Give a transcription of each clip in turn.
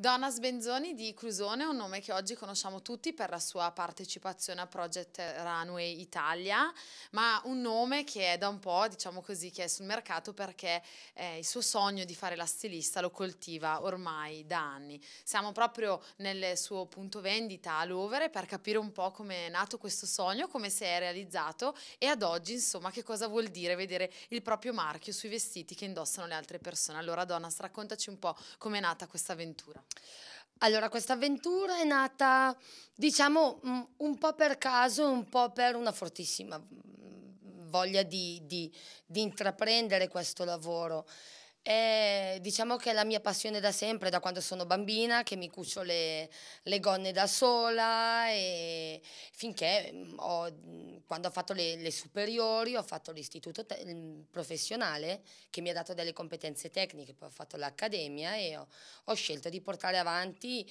Donna Sbenzoni di Crusone è un nome che oggi conosciamo tutti per la sua partecipazione a Project Runway Italia, ma un nome che è da un po', diciamo così, che è sul mercato perché eh, il suo sogno di fare la stilista lo coltiva ormai da anni. Siamo proprio nel suo punto vendita a Lovere per capire un po' come è nato questo sogno, come si è realizzato e ad oggi, insomma, che cosa vuol dire vedere il proprio marchio sui vestiti che indossano le altre persone. Allora, Donna, raccontaci un po' come è nata questa avventura. Allora, questa avventura è nata, diciamo, mm, un po' per caso, un po' per una fortissima mm, voglia di, di, di intraprendere questo lavoro. Eh, diciamo che è la mia passione da sempre, da quando sono bambina, che mi cucio le, le gonne da sola e finché mm, ho, mm, quando ho fatto le, le superiori ho fatto l'istituto professionale che mi ha dato delle competenze tecniche, poi ho fatto l'accademia e ho, ho scelto di portare avanti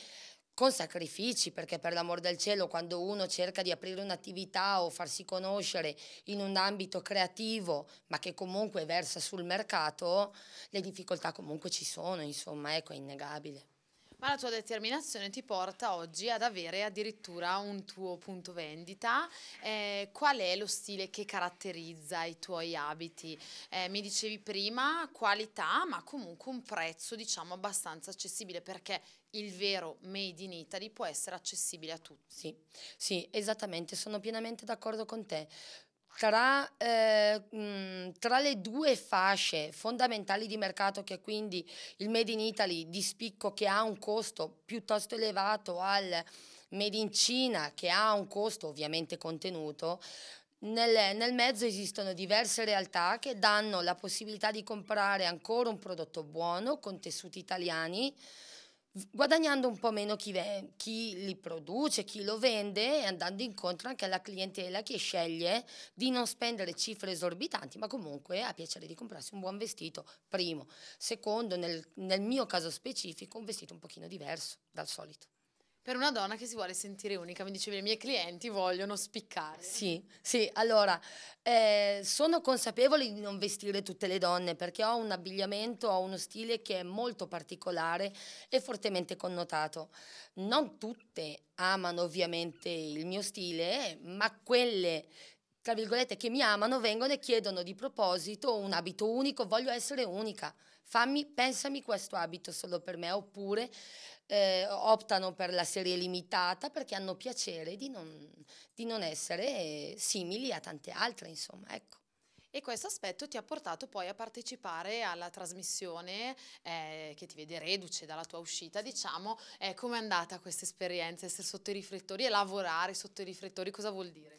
con sacrifici, perché per l'amor del cielo quando uno cerca di aprire un'attività o farsi conoscere in un ambito creativo, ma che comunque versa sul mercato, le difficoltà comunque ci sono, insomma, ecco, è innegabile. Ma la tua determinazione ti porta oggi ad avere addirittura un tuo punto vendita. Eh, qual è lo stile che caratterizza i tuoi abiti? Eh, mi dicevi prima qualità, ma comunque un prezzo diciamo abbastanza accessibile perché il vero made in Italy può essere accessibile a tutti. Sì, sì esattamente, sono pienamente d'accordo con te tra, eh, tra, le due fasce fondamentali di mercato, che è quindi il Made in Italy di spicco che ha un costo piuttosto elevato al Made in Cina che ha un costo ovviamente contenuto, nel, nel mezzo esistono diverse realtà che danno la possibilità di comprare ancora un prodotto buono con tessuti italiani guadagnando un po' meno chi, ve- chi, li produce, chi lo vende e andando incontro anche alla clientela che sceglie di non spendere cifre esorbitanti, ma comunque ha piacere di comprarsi un buon vestito, primo. Secondo, nel, nel mio caso specifico, un vestito un pochino diverso dal solito per una donna che si vuole sentire unica. Mi dicevi, i miei clienti vogliono spiccare. Sì, sì, allora, eh, sono consapevole di non vestire tutte le donne perché ho un abbigliamento, ho uno stile che è molto particolare e fortemente connotato. Non tutte amano ovviamente il mio stile, ma quelle tra virgolette, che mi amano, vengono e chiedono di proposito un abito unico, voglio essere unica, fammi, pensami questo abito solo per me, oppure eh, optano per la serie limitata perché hanno piacere di non, di non essere simili a tante altre, insomma, ecco. E questo aspetto ti ha portato poi a partecipare alla trasmissione eh, che ti vede reduce dalla tua uscita, diciamo, eh, com'è andata questa esperienza, essere sotto i riflettori e lavorare sotto i riflettori, cosa vuol dire?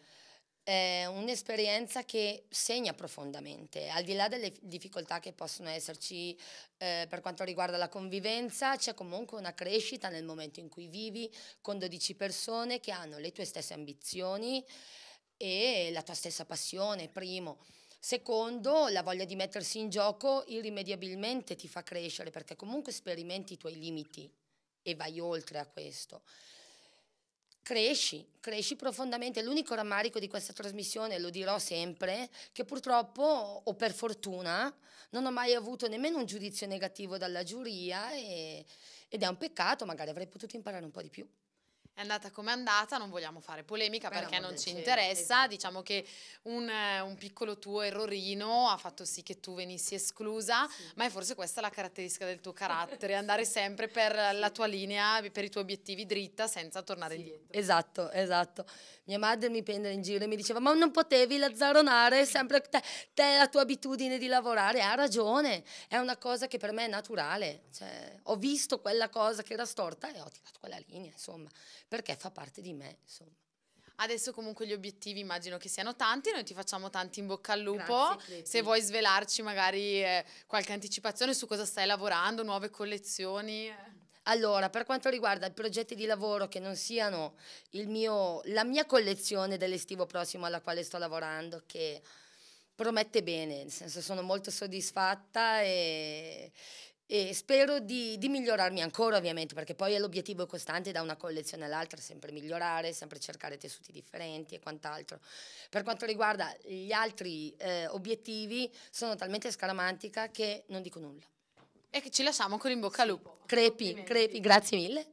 è un'esperienza che segna profondamente, al di là delle difficoltà che possono esserci eh, per quanto riguarda la convivenza, c'è comunque una crescita nel momento in cui vivi con 12 persone che hanno le tue stesse ambizioni e la tua stessa passione, primo. Secondo, la voglia di mettersi in gioco irrimediabilmente ti fa crescere perché comunque sperimenti i tuoi limiti e vai oltre a questo cresci, cresci profondamente. L'unico rammarico di questa trasmissione, lo dirò sempre, che purtroppo o per fortuna non ho mai avuto nemmeno un giudizio negativo dalla giuria e, ed è un peccato, magari avrei potuto imparare un po' di più è andata come è andata, non vogliamo fare polemica Beh, perché non ci interessa, esatto. diciamo che un, un, piccolo tuo errorino ha fatto sì che tu venissi esclusa, sì. ma è forse questa la caratteristica del tuo carattere, andare sempre per sì. la tua linea, per i tuoi obiettivi dritta senza tornare sì. indietro. Esatto, esatto. Mia madre mi prende in giro e mi diceva ma non potevi lazzaronare sempre te, te la tua abitudine di lavorare, ha ragione, è una cosa che per me è naturale, cioè, ho visto quella cosa che era storta e ho tirato quella linea, insomma perché fa parte di me, insomma. Adesso comunque gli obiettivi immagino che siano tanti, noi ti facciamo tanti in bocca al lupo, Grazie, se vuoi svelarci magari eh, qualche anticipazione su cosa stai lavorando, nuove collezioni. Eh. Allora, per quanto riguarda i progetti di lavoro che non siano mio, la mia collezione dell'estivo prossimo alla quale sto lavorando, che promette bene, nel senso sono molto soddisfatta e e spero di, di, migliorarmi ancora ovviamente perché poi l'obiettivo è costante da una collezione all'altra sempre migliorare, sempre cercare tessuti differenti e quant'altro per quanto riguarda gli altri eh, obiettivi sono talmente scaramantica che non dico nulla e che ci lasciamo con in bocca al lupo crepi, crepi, grazie mille